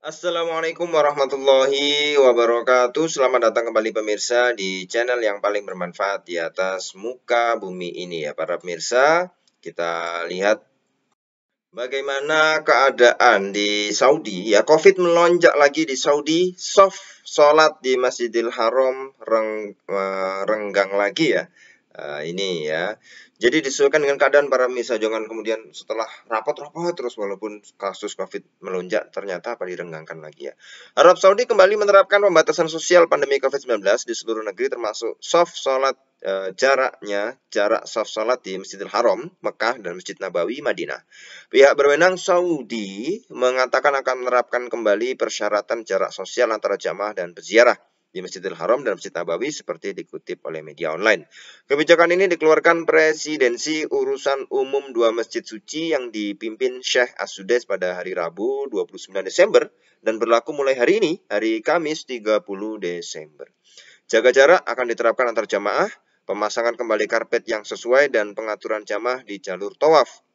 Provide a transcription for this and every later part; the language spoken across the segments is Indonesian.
Assalamualaikum warahmatullahi wabarakatuh. Selamat datang kembali pemirsa di channel yang paling bermanfaat di atas muka bumi ini ya para pemirsa. Kita lihat bagaimana keadaan di Saudi ya. Covid melonjak lagi di Saudi. Soft sholat di Masjidil Haram reng, eh, renggang lagi ya. Uh, ini ya. Jadi disesuaikan dengan keadaan para misa jangan kemudian setelah rapat-rapat terus walaupun kasus Covid melonjak ternyata apa direnggangkan lagi ya. Arab Saudi kembali menerapkan pembatasan sosial pandemi Covid-19 di seluruh negeri termasuk soft salat uh, eh, jaraknya jarak soft salat di Masjidil Haram, Mekah dan Masjid Nabawi, Madinah. Pihak berwenang Saudi mengatakan akan menerapkan kembali persyaratan jarak sosial antara jamaah dan peziarah di Masjidil Haram dan Masjid Nabawi seperti dikutip oleh media online. Kebijakan ini dikeluarkan Presidensi Urusan Umum dua Masjid Suci yang dipimpin Syekh Asudes pada hari Rabu 29 Desember dan berlaku mulai hari ini, hari Kamis 30 Desember. Jaga jarak akan diterapkan antar jamaah, pemasangan kembali karpet yang sesuai dan pengaturan jamaah di jalur tawaf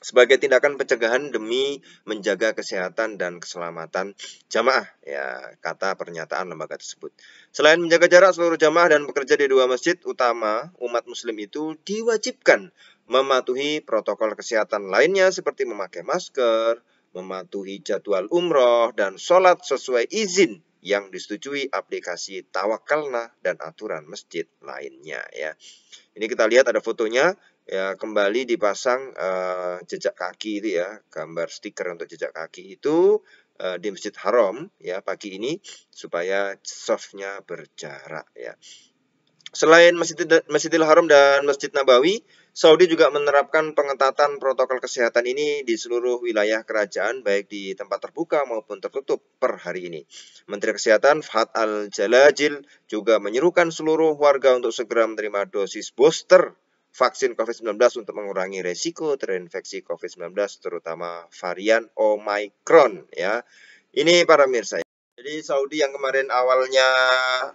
sebagai tindakan pencegahan demi menjaga kesehatan dan keselamatan jamaah ya kata pernyataan lembaga tersebut. Selain menjaga jarak seluruh jamaah dan pekerja di dua masjid utama umat muslim itu diwajibkan mematuhi protokol kesehatan lainnya seperti memakai masker, mematuhi jadwal umroh dan sholat sesuai izin yang disetujui aplikasi Tawakalna dan aturan masjid lainnya ya. Ini kita lihat ada fotonya ya kembali dipasang uh, jejak kaki itu ya gambar stiker untuk jejak kaki itu uh, di Masjid Haram ya pagi ini supaya softnya berjarak ya selain Masjid, Masjidil Haram dan Masjid Nabawi Saudi juga menerapkan pengetatan protokol kesehatan ini di seluruh wilayah kerajaan baik di tempat terbuka maupun tertutup per hari ini Menteri Kesehatan Fahad Al Jalajil juga menyerukan seluruh warga untuk segera menerima dosis booster vaksin COVID-19 untuk mengurangi resiko terinfeksi COVID-19 terutama varian Omicron ya. Ini para mirsa. Jadi Saudi yang kemarin awalnya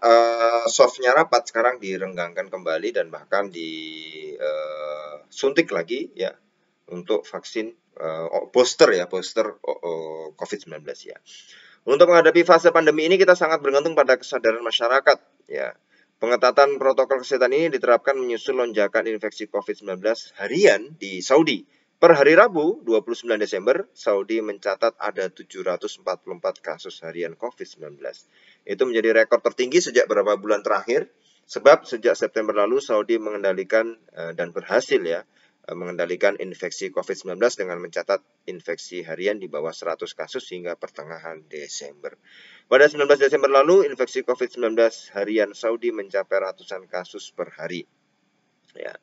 uh, softnya rapat sekarang direnggangkan kembali dan bahkan disuntik eh, uh, lagi ya untuk vaksin uh, booster ya booster uh, COVID-19 ya. Untuk menghadapi fase pandemi ini kita sangat bergantung pada kesadaran masyarakat ya Pengetatan protokol kesehatan ini diterapkan menyusul lonjakan infeksi COVID-19 harian di Saudi. Per hari Rabu, 29 Desember, Saudi mencatat ada 744 kasus harian COVID-19. Itu menjadi rekor tertinggi sejak beberapa bulan terakhir, sebab sejak September lalu Saudi mengendalikan eh, dan berhasil ya eh, mengendalikan infeksi COVID-19 dengan mencatat infeksi harian di bawah 100 kasus hingga pertengahan Desember. Pada 19 Desember lalu, infeksi COVID-19 harian Saudi mencapai ratusan kasus per hari. Ya.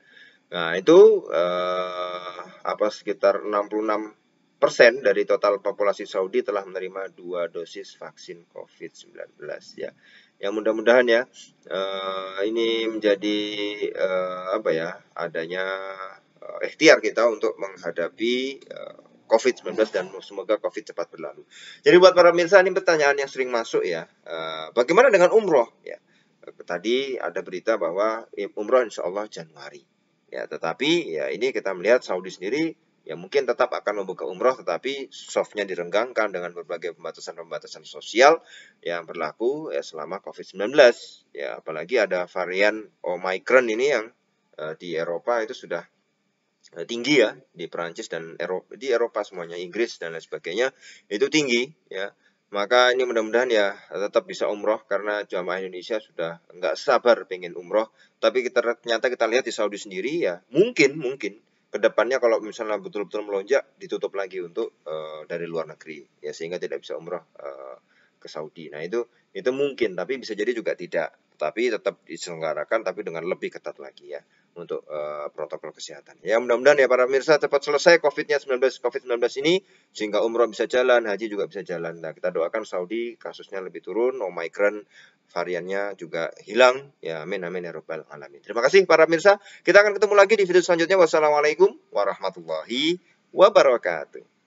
Nah, itu eh, apa sekitar 66 persen dari total populasi Saudi telah menerima dua dosis vaksin COVID-19 ya. Yang mudah-mudahan ya eh, ini menjadi eh, apa ya adanya eh, ikhtiar kita untuk menghadapi eh, COVID-19 dan semoga COVID cepat berlalu. Jadi buat para pemirsa ini pertanyaan yang sering masuk ya. Eh, bagaimana dengan umroh ya? Eh, tadi ada berita bahwa ya, umroh insya Allah Januari. Ya, tetapi ya ini kita melihat Saudi sendiri ya mungkin tetap akan membuka umroh tetapi softnya direnggangkan dengan berbagai pembatasan-pembatasan sosial yang berlaku ya selama COVID-19 ya apalagi ada varian Omicron ini yang eh, di Eropa itu sudah Eh, tinggi ya di Perancis dan Eropa, di Eropa semuanya Inggris dan lain sebagainya itu tinggi ya maka ini mudah-mudahan ya tetap bisa umroh karena jamaah Indonesia sudah nggak sabar pengen umroh tapi kita ternyata kita lihat di Saudi sendiri ya mungkin mungkin kedepannya kalau misalnya betul-betul melonjak ditutup lagi untuk uh, dari luar negeri ya sehingga tidak bisa umroh uh, ke Saudi nah itu itu mungkin tapi bisa jadi juga tidak tapi tetap diselenggarakan tapi dengan lebih ketat lagi ya untuk uh, protokol kesehatan. Ya mudah-mudahan ya para pemirsa cepat selesai covid 19 COVID-19 ini sehingga umroh bisa jalan, haji juga bisa jalan. Nah, kita doakan Saudi kasusnya lebih turun, Omicron variannya juga hilang. Ya amin amin ya robbal alamin. Terima kasih para pemirsa. Kita akan ketemu lagi di video selanjutnya. Wassalamualaikum warahmatullahi wabarakatuh.